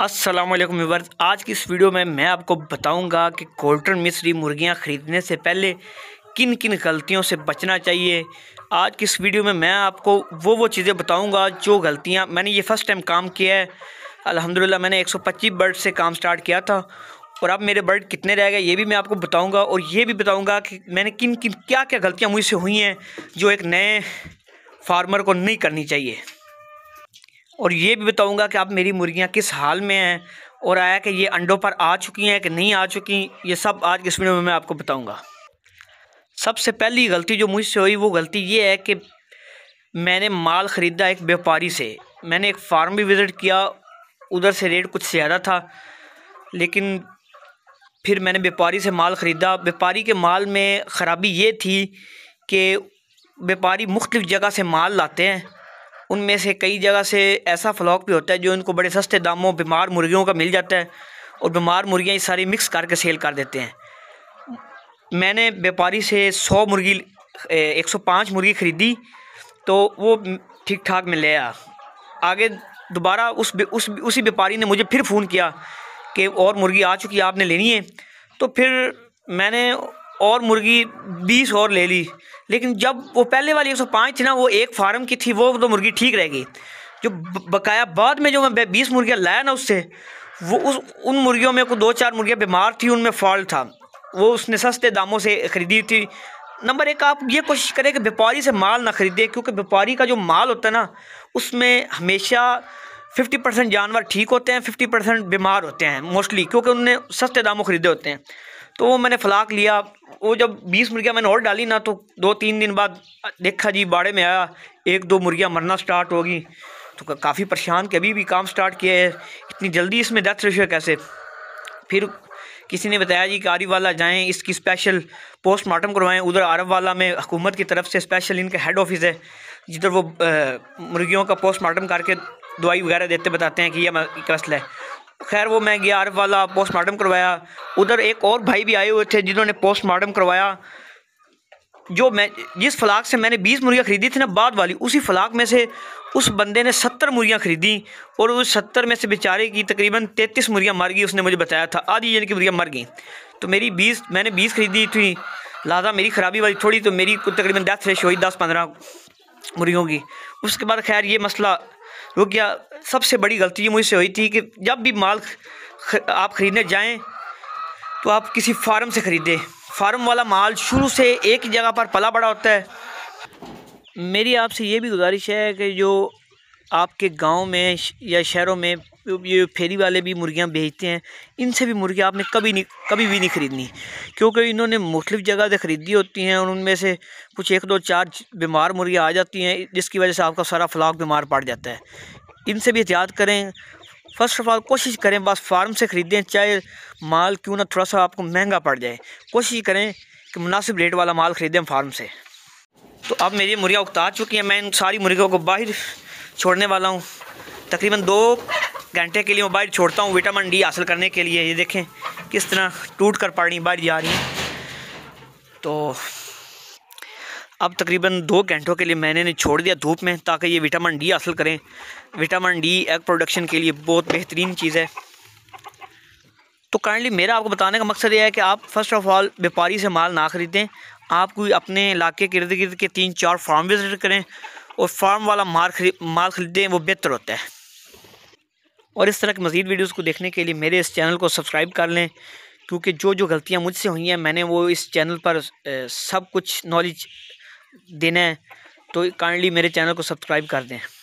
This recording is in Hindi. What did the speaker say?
असलम व्यूवर्स आज की इस वीडियो में मैं आपको बताऊंगा कि कोल्टन मिस्री मुर्गियां ख़रीदने से पहले किन किन गलतियों से बचना चाहिए आज की इस वीडियो में मैं आपको वो वो चीज़ें बताऊंगा जो गलतियां मैंने ये फ़र्स्ट टाइम काम किया है अल्हम्दुलिल्लाह मैंने 125 बर्ड से काम स्टार्ट किया था और अब मेरे बर्ड कितने रह गए ये भी मैं आपको बताऊँगा और ये भी बताऊँगा कि मैंने किन किन क्या क्या गलतियाँ मुझसे हुई हैं जो एक नए फार्मर को नहीं करनी चाहिए और ये भी बताऊंगा कि आप मेरी मुर्गियाँ किस हाल में हैं और आया कि ये अंडों पर आ चुकी हैं कि नहीं आ चुकी ये सब आज इस वीडियो में मैं आपको बताऊँगा सबसे पहली गलती जो मुझसे हुई वो गलती ये है कि मैंने माल ख़रीदा एक व्यापारी से मैंने एक फार्म भी विज़िट किया उधर से रेट कुछ ज़्यादा था लेकिन फिर मैंने व्यापारी से माल ख़रीदा व्यापारी के माल में ख़राबी ये थी कि व्यापारी मुख्तफ जगह से माल लाते हैं उनमें से कई जगह से ऐसा फ्लॉक भी होता है जो इनको बड़े सस्ते दामों बीमार मुर्गियों का मिल जाता है और बीमार मुर्गियाँ ये सारी मिक्स करके सेल कर देते हैं मैंने व्यापारी से सौ मुर्गी एक सौ पाँच मुर्गी ख़रीदी तो वो ठीक ठाक में ले आया आगे दोबारा उस उस उसी व्यापारी ने मुझे फिर फ़ोन किया कि और मुर्गी आ चुकी आपने लेनी है तो फिर मैंने और मुर्गी बीस और ले ली लेकिन जब वो पहले वाली एक सौ पाँच थी ना वो एक फार्म की थी वो तो मुर्गी ठीक रह गई जो बकाया बाद में जो मैं बीस मुर्गियाँ लाया ना उससे वो उस उन मुर्गियों में को दो चार मुर्गियाँ बीमार थी उनमें फॉल्ट था वो उसने सस्ते दामों से ख़रीदी थी नंबर एक आप ये कोशिश करें कि व्यापारी से माल ना ख़रीदे क्योंकि व्यापारी का जो माल होता है ना उसमें हमेशा फिफ्टी परसेंट जानवर ठीक होते हैं फिफ्टी परसेंट बीमार होते हैं मोस्टली क्योंकि उनने सस्ते दामों ख़रीदे होते हैं तो वो मैंने फलाक लिया वो जब बीस मुर्गियाँ मैंने और डाली ना तो दो तीन दिन बाद देखा जी बाड़े में आया एक दो मुर्गियाँ मरना स्टार्ट होगी तो काफ़ी परेशान के अभी भी काम स्टार्ट किया है इतनी जल्दी इसमें डेथ रेशो कैसे फिर किसी ने बताया जी कि आरिफ वाला जाएँ इसकी स्पेशल पोस्टमार्टम करवाएं उधर आरब वाला में हुकूमत की तरफ से स्पेशल इनका हेड ऑफिस है जिधर वो मुर्गियों का पोस्टमार्टम करके दवाई वगैरह देते बताते हैं कि यह कसल है खैर वो मैं गया वाला पोस्टमार्टम करवाया उधर एक और भाई भी आए हुए थे जिन्होंने पोस्टमार्टम करवाया जो मैं जिस फलाक से मैंने 20 मुर्गियाँ खरीदी थी ना बाद वाली उसी फलाक में से उस बंदे ने 70 मुर्गियाँ खरीदी और उस 70 में से बेचारे की तकरीबन 33 मुर्गियाँ मर गई उसने मुझे बताया था आधी यानी कि मुर्गियाँ मर गई तो मेरी 20 मैंने 20 खरीदी थी लादा मेरी ख़राबी वाली थोड़ी तो मेरी तकरीबन डेथ रेश हुई दस पंद्रह मुर्गियों की उसके बाद खैर ये मसला क्या सबसे बड़ी गलती ये मुझसे हुई थी कि जब भी माल खर, आप ख़रीदने जाएं तो आप किसी फार्म से ख़रीदें फार्म वाला माल शुरू से एक ही जगह पर पला पड़ा होता है मेरी आपसे ये भी गुजारिश है कि जो आपके गांव में या शहरों में ये फेरी वाले भी मुर्गियाँ बेचते हैं इनसे भी मुर्गी आपने कभी नहीं कभी भी नहीं ख़रीदनी क्योंकि इन्होंने मुख्तफ़ जगह से ख़रीदी होती हैं और उनमें से कुछ एक दो चार बीमार मुर्गियाँ आ जाती हैं जिसकी वजह से आपका सारा फ्लाक बीमार पड़ जाता है इनसे भी एहतियात करें फ़र्स्ट ऑफ़ ऑल कोशिश करें बस फार्म से ख़रीदें चाहे माल क्यों ना थोड़ा सा आपको महंगा पड़ जाए कोशिश करें कि मुनासिब रेट वाला माल ख़रीदें फार्म से तो अब मेरी मुर्गियाँ उगता चुकी हैं मैं इन सारी मुर्गियों को बाहर छोड़ने वाला हूँ तकरीबन दो घंटे के लिए मोबाइल छोड़ता हूँ विटामिन डी हासिल करने के लिए ये देखें किस तरह टूट कर पानी बाहर जा रही है तो अब तकरीबन दो घंटों के लिए मैंने ने छोड़ दिया धूप में ताकि ये विटामिन डी हासिल करें विटामिन डी एग प्रोडक्शन के लिए बहुत बेहतरीन चीज़ है तो काइंडली मेरा आपको बताने का मकसद ये है कि आप फर्स्ट ऑफ़ ऑल व्यापारी से माल ना ख़रीदें आप कोई अपने इलाके के इर्द गिर्द के तीन चार फार्म विज़िट करें और फार्म वाला माल खरीद माल ख़रीदें वो बेहतर होता है और इस तरह के मज़ीद वीडियोज़ को देखने के लिए मेरे इस चैनल को सब्सक्राइब कर लें क्योंकि जो जो गलतियाँ मुझसे हुई हैं मैंने वो इस चैनल पर सब कुछ नॉलेज देना है तो काइंडली मेरे चैनल को सब्सक्राइब कर दें